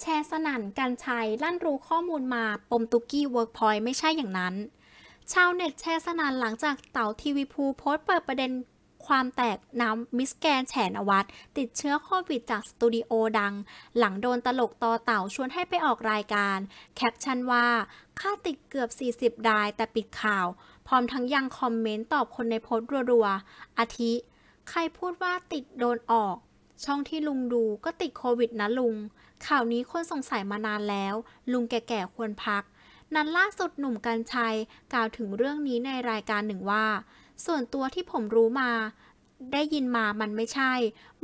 แชร์สนั่นกันชัย ลั่นรู้ข้อมูลมาปมตุกกี้เวิร์กพอยต์ไม่ใช่อย่างนั้นชาวเน็ตแชร์สนั่นหลังจากเต่าทีวีพูโพสต์เปิดประเด็นความแตกน้ำมิสแกนแฉนวัตติดเชื้อโควิด จากสตูดิโอดัง หลังโดนตลกต่อเต่าชวนให้ไปออกรายการ แคปชั่นว่า ค่าติดเกือบ 40 ดายแต่ปิดข่าว พร้อมทั้งยังคอมเมนต์ตอบคนในโพสต์รัว ๆอาทิ ใครพูดว่าติดโดนออกช่องที่ลุงดูก็ติดโควิดนะลุง ข่าวนี้คนสงสัยมานานแล้ว ลุงแก่ๆควรพัก นั้นล่าสุดหนุ่มกัญชัยกล่าวถึงเรื่องนี้ในรายการหนึ่งว่า ส่วนตัวที่ผมรู้มา ได้ยินมามันไม่ใช่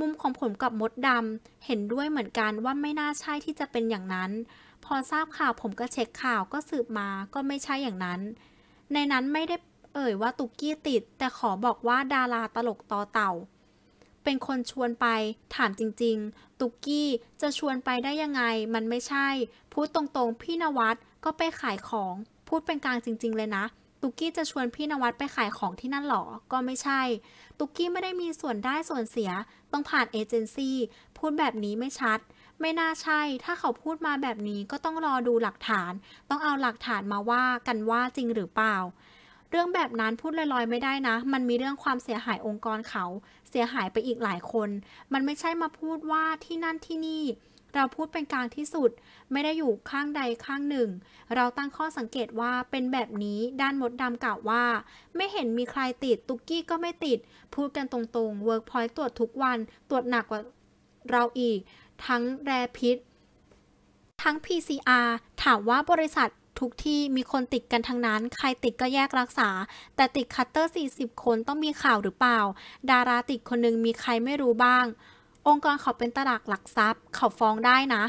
มุมของผมกับมดดำเห็นด้วยเหมือนกัน ว่าไม่น่าใช่ที่จะเป็นอย่างนั้น พอทราบข่าวผมก็เช็คข่าวก็สืบมาก็ไม่ใช่อย่างนั้น ในนั้นไม่ได้เอ่ยว่าตุกกี้ติด แต่ขอบอกว่าดาราตลกตอเต่าเป็นคนชวนไปถามจริงๆ ตุกกี้จะชวนไปได้ยังไง มันไม่ใช่ พูดตรงๆ พี่นวัดก็ไปขายของ พูดเป็นกลางจริงๆ เลยนะ ตุกกี้จะชวนพี่นวัดไปขายของที่นั่นหรอก็ไม่ใช่ ตุกกี้ไม่ได้มีส่วนได้ส่วนเสีย ต้องผ่านเอเจนซี่พูดแบบนี้ไม่ชัด ไม่น่าใช่ ถ้าเขาพูดมาแบบนี้ก็ต้องรอดูหลักฐาน ต้องเอาหลักฐานมาว่ากันว่าจริงหรือเปล่าเรื่องแบบนั้นพูดลอยๆ ไม่ได้นะ มันมีเรื่องความเสียหายองค์กรเขา เสียหายไปอีกหลายคน มันไม่ใช่มาพูดว่าที่นั่นที่นี่ เราพูดเป็นกลางที่สุด ไม่ได้อยู่ข้างใดข้างหนึ่ง เราตั้งข้อสังเกตว่าเป็นแบบนี้ ด้านมดดำกล่าวว่า ไม่เห็นมีใครติด ตุกกี้ก็ไม่ติด พูดกันตรงๆเวิร์กพอยต์ตรวจทุกวัน ตรวจหนักกว่าเราอีก ทั้งแรพิษทั้ง PCR ถามว่าบริษัททุกที่มีคนติดกันทั้งนั้น ใครติดก็แยกรักษา แต่ติดคัตเตอร์ 40 คนต้องมีข่าวหรือเปล่า ดาราติดคนนึงมีใครไม่รู้บ้าง องค์กรเขาเป็นตลาดหลักทรัพย์ เขาฟ้องได้นะ